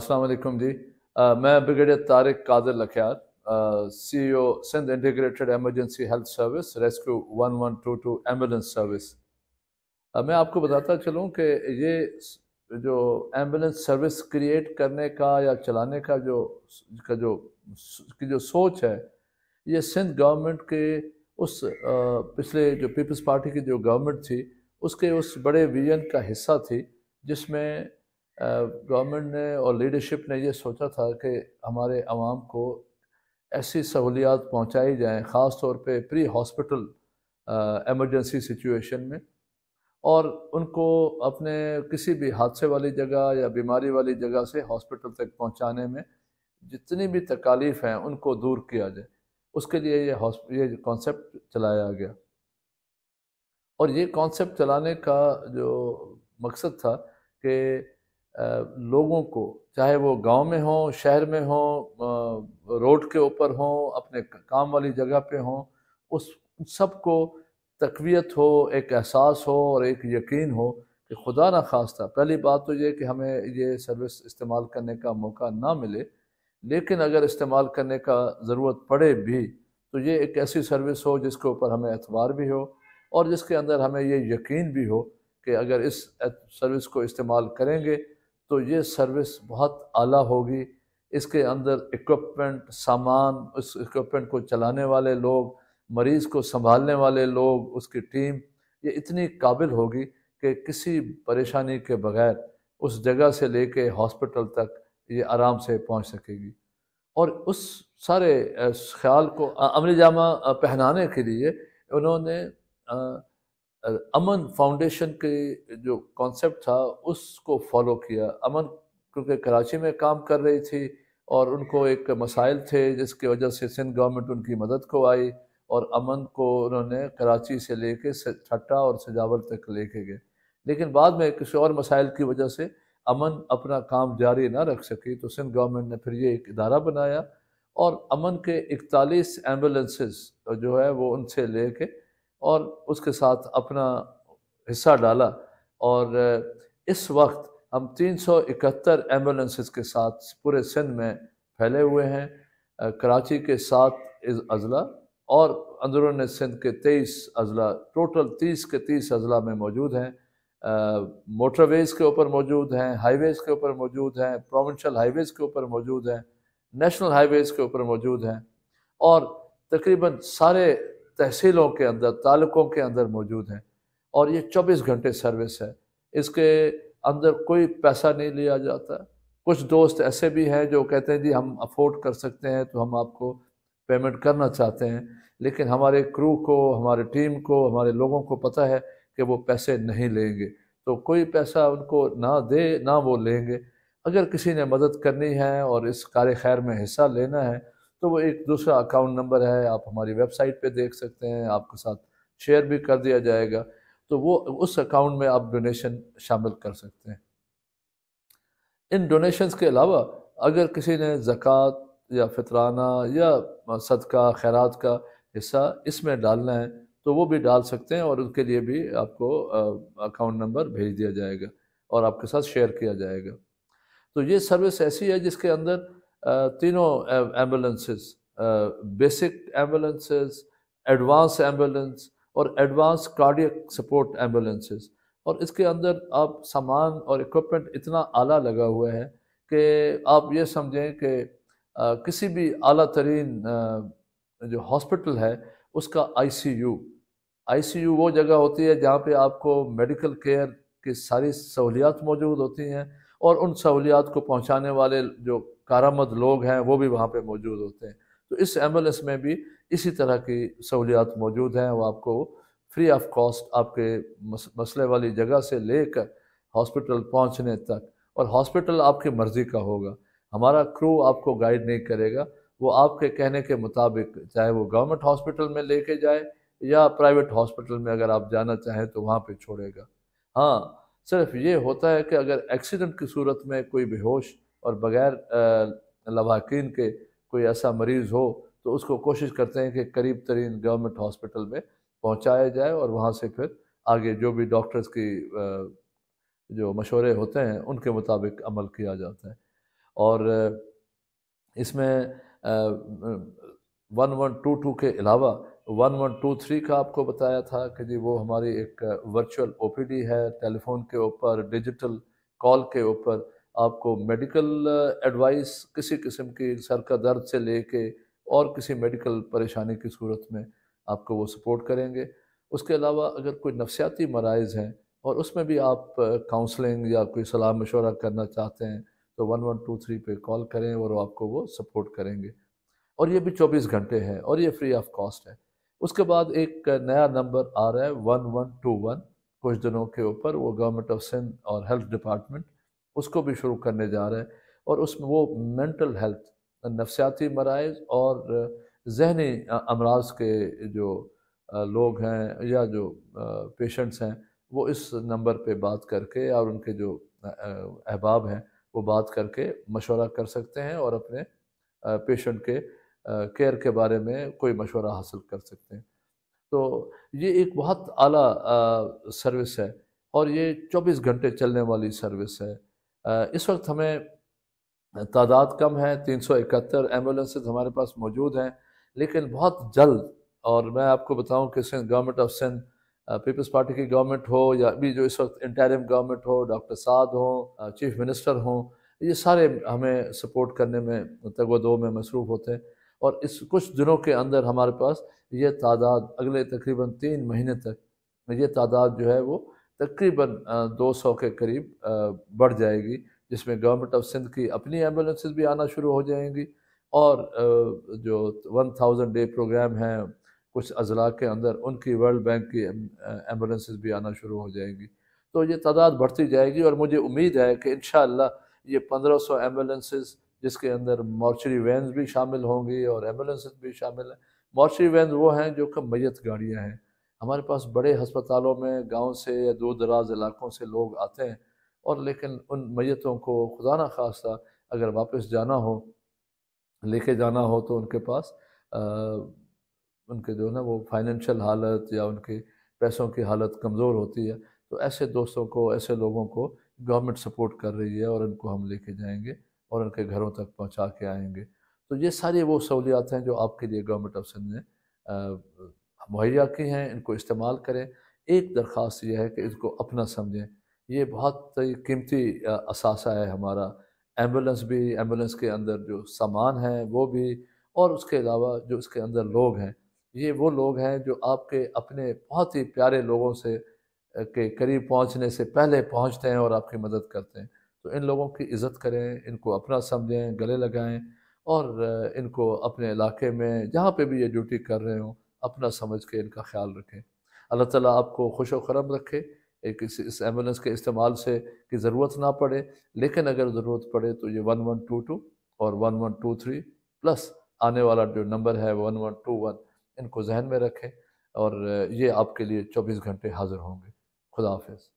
असलम जी आ, मैं brigadier Tariq Qadir Lakhiar C O e Sindh integrated emergency health service rescue one one two two ambulance service मैं आपको बताता चलूँ कि ये जो एम्बुलेंस सर्विस क्रिएट करने का या चलाने का जो का जो की जो सोच है ये सिंध गवर्नमेंट के उस आ, पिछले जो पीपल्स पार्टी की जो गवर्नमेंट थी उसके उस बड़े विजन का हिस्सा थी जिसमें गवर्नमेंट ने और लीडरशिप ने यह सोचा था कि हमारे आवाम को ऐसी सहूलियात पहुँचाई जाएँ ख़ास तौर पर प्री हॉस्पिटल एमरजेंसी सिचुएशन में और उनको अपने किसी भी हादसे वाली जगह या बीमारी वाली जगह से हॉस्पिटल तक पहुँचाने में जितनी भी तकालीफ हैं उनको दूर किया जाए उसके लिए ये ये कॉन्सेप्ट चलाया गया और ये कॉन्सेप्ट चलाने का जो मकसद था कि लोगों को चाहे वो गांव में हों शहर में हों रोड के ऊपर हों अपने काम वाली जगह पे हों उस सबको तकवीत हो एक एहसास हो और एक यकीन हो कि खुदा ना खास्ता पहली बात तो ये कि हमें ये सर्विस इस्तेमाल करने का मौका ना मिले लेकिन अगर इस्तेमाल करने का ज़रूरत पड़े भी तो ये एक ऐसी सर्विस हो जिसके ऊपर हमें एतबार भी हो और जिसके अंदर हमें ये यकीन भी हो कि अगर इस सर्विस को इस्तेमाल करेंगे तो ये सर्विस बहुत आला होगी इसके अंदर इक्विपमेंट सामान उस इक्विपमेंट को चलाने वाले लोग मरीज़ को संभालने वाले लोग उसकी टीम ये इतनी काबिल होगी कि किसी परेशानी के बगैर उस जगह से लेके हॉस्पिटल तक ये आराम से पहुंच सकेगी और उस सारे ख्याल को अमल जामा पहनाने के लिए उन्होंने अमन फाउंडेशन के जो कॉन्सेप्ट था उसको फॉलो किया अमन क्योंकि कराची में काम कर रही थी और उनको एक मसाइल थे जिसकी वजह से सिंध गवर्नमेंट उनकी मदद को आई और अमन को उन्होंने कराची से लेके छट्टा और सजावल तक लेके गए लेकिन बाद में किसी और मसाइल की वजह से अमन अपना काम जारी ना रख सकी तो सिंध गवर्नमेंट ने फिर ये एक इदारा बनाया और अमन के इकतालीस एम्बुलेंसेस जो है वो उनसे लेके और उसके साथ अपना हिस्सा डाला और इस वक्त हम 371 एम्बुलेंसेस के साथ पूरे सिंध में फैले हुए हैं कराची के सात अजला और अंदरून सिंध के 23 अजला टोटल 30 के 30 अजला में मौजूद हैं मोटरवेज़ के ऊपर मौजूद हैं हाईवेज़ के ऊपर मौजूद हैं प्रोविंशल हाईवेज़ के ऊपर मौजूद हैं नेशनल हाईवेज़ के ऊपर मौजूद हैं और तकरीबन सारे तहसीलों के अंदर तालुकों के अंदर मौजूद हैं और ये 24 घंटे सर्विस है इसके अंदर कोई पैसा नहीं लिया जाता कुछ दोस्त ऐसे भी हैं जो कहते हैं जी हम अफोर्ड कर सकते हैं तो हम आपको पेमेंट करना चाहते हैं लेकिन हमारे क्रू को हमारे टीम को हमारे लोगों को पता है कि वो पैसे नहीं लेंगे तो कोई पैसा उनको ना दे ना वो लेंगे अगर किसी ने मदद करनी है और इस कार खैर में हिस्सा लेना है तो वो एक दूसरा अकाउंट नंबर है आप हमारी वेबसाइट पे देख सकते हैं आपके साथ शेयर भी कर दिया जाएगा तो वो उस अकाउंट में आप डोनेशन शामिल कर सकते हैं इन डोनेशंस के अलावा अगर किसी ने ज़क़़त या फितराना या सदका खैरात का हिस्सा इसमें डालना है तो वो भी डाल सकते हैं और उनके लिए भी आपको अकाउंट नंबर भेज दिया जाएगा और आपके साथ शेयर किया जाएगा तो ये सर्विस ऐसी है जिसके अंदर तीनों ambulances basic ambulances advance ambulance और एडवांस कार्डियक सपोर्ट एम्बुलेंसेस और इसके अंदर आप सामान और इक्विपमेंट इतना आला लगा हुआ है कि आप ये समझें कि किसी भी आला तरीन जो हॉस्पिटल है उसका आईसीयू आईसीयू वो जगह होती है जहाँ पे आपको मेडिकल केयर की सारी सहूलियात मौजूद होती हैं और उन सहूलियात को पहुँचाने वाले जो कारामद लोग हैं वो भी वहाँ पर मौजूद होते हैं तो इस एम में भी इसी तरह की सहूलियात मौजूद हैं वो आपको फ्री ऑफ कॉस्ट आपके मसले वाली जगह से लेकर हॉस्पिटल पहुँचने तक और हॉस्पिटल आपकी मर्ज़ी का होगा हमारा क्रू आपको गाइड नहीं करेगा वो आपके कहने के मुताबिक चाहे वो गवर्नमेंट हॉस्पिटल में लेके जाए या प्राइवेट हॉस्पिटल में अगर आप जाना चाहें तो वहाँ पे छोड़ेगा हाँ सिर्फ ये होता है कि अगर एक्सीडेंट की सूरत में कोई बेहोश और बग़ैर लवाकिन के कोई ऐसा मरीज़ हो तो उसको कोशिश करते हैं कि करीब तरीन गवर्नमेंट हॉस्पिटल में पहुँचाया जाए और वहाँ से फिर आगे जो भी डॉक्टर्स की जो मशवरे होते हैं उनके मुताबिक अमल किया जाता है और इसमें वन वन टू टू के अलावा वन वन टू थ्री का आपको बताया था कि जी वो हमारी एक वर्चुअल ओपीडी है टेलीफोन के ऊपर डिजिटल कॉल के ऊपर आपको मेडिकल एडवाइस uh, किसी किस्म की सर का दर्द से लेके और किसी मेडिकल परेशानी की सूरत में आपको वो सपोर्ट करेंगे उसके अलावा अगर कोई नफसियाती मराइज हैं और उसमें भी आप काउंसलिंग uh, या कोई सलाह मशवरा करना चाहते हैं तो वन वन टू थ्री पर कॉल करें और वो आपको वो सपोर्ट करेंगे और ये भी चौबीस घंटे हैं और ये फ्री ऑफ कॉस्ट है उसके बाद एक uh, नया नंबर आ रहा है वन वन टू वन कुछ दिनों के ऊपर वो गवर्नमेंट ऑफ सिंध और हेल्थ डिपार्टमेंट उसको भी शुरू करने जा रहे हैं और उसमें वो मेंटल हेल्थ नफसियाती मराइज और जहनी अमराज के जो लोग हैं या जो पेशेंट्स हैं वो इस नंबर पे बात करके और उनके जो अहबाब हैं वो बात करके मशवरा कर सकते हैं और अपने पेशेंट के केयर के बारे में कोई मशवरा हासिल कर सकते हैं तो ये एक बहुत आला सर्विस है और ये 24 घंटे चलने वाली सर्विस है इस वक्त हमें तादाद कम है तीन सौ इकहत्तर एम्बुलेंसेज हमारे पास मौजूद हैं लेकिन बहुत जल्द और मैं आपको बताऊं कि सिंध गवर्नमेंट ऑफ सिंध पीपल्स पार्टी की गवर्नमेंट हो या अभी जो इस वक्त इंटरिम गवर्नमेंट हो डॉक्टर साद हो चीफ मिनिस्टर हों ये सारे हमें सपोर्ट करने में तगो में मसरूफ़ होते हैं और इस कुछ दिनों के अंदर हमारे पास ये तादाद अगले तकरीबन तीन महीने तक ये तादाद जो है वो तकरीबन दो सौ के करीब बढ़ जाएगी जिसमें गवर्नमेंट ऑफ सिंध की अपनी एम्बुलेंसेज भी आना शुरू हो जाएंगी और जो वन थाउजेंड डे प्रोग्राम है कुछ अजला के अंदर उनकी वर्ल्ड बैंक की एम्बुलेंसेज भी आना शुरू हो जाएंगी तो ये तादाद बढ़ती जाएगी और मुझे उम्मीद है कि इन ये पंद्रह सौ जिसके अंदर मॉर्चरी वैन भी शामिल होंगी और एम्बुलेंसेज भी शामिल हैं मॉर्चरी वैन वो हैं जो कि मैत गाड़ियाँ हैं हमारे पास बड़े हस्पतालों में गांव से या दूर दराज इलाकों से लोग आते हैं और लेकिन उन मैतों को खुदा न था अगर वापस जाना हो लेके जाना हो तो उनके पास आ, उनके जो है ना वो फाइनेंशियल हालत या उनके पैसों की हालत कमज़ोर होती है तो ऐसे दोस्तों को ऐसे लोगों को गवर्नमेंट सपोर्ट कर रही है और उनको हम लेके जाएंगे और उनके घरों तक पहुंचा के आएंगे तो ये सारी वो सहूलियात हैं जो आपके लिए गवर्नमेंट ऑफ सिंध ने मुहैया की हैं इनको इस्तेमाल करें एक दरख्वास्त यह है कि इसको अपना समझें ये बहुत कीमती असासा है हमारा एम्बुलेंस भी एम्बुलेंस के अंदर जो सामान है वो भी और उसके अलावा जो इसके अंदर लोग हैं ये वो लोग हैं जो आपके अपने बहुत ही प्यारे लोगों से के करीब पहुंचने से पहले पहुंचते हैं और आपकी मदद करते हैं तो इन लोगों की इज़्ज़त करें इनको अपना समझें गले लगाएं और इनको अपने इलाके में जहाँ पे भी ये ड्यूटी कर रहे हों अपना समझ के इनका ख्याल रखें अल्लाह ताला आपको खुश वरम रखे एक इस, इस एम्बुलेंस के इस्तेमाल से की ज़रूरत ना पड़े लेकिन अगर ज़रूरत पड़े तो ये वन वन टू टू और one one two three plus आने वाला जो नंबर है वन वन टू वन इनको जहन में रखें और ये आपके लिए चौबीस घंटे हाजिर होंगे खुदा हाफिज़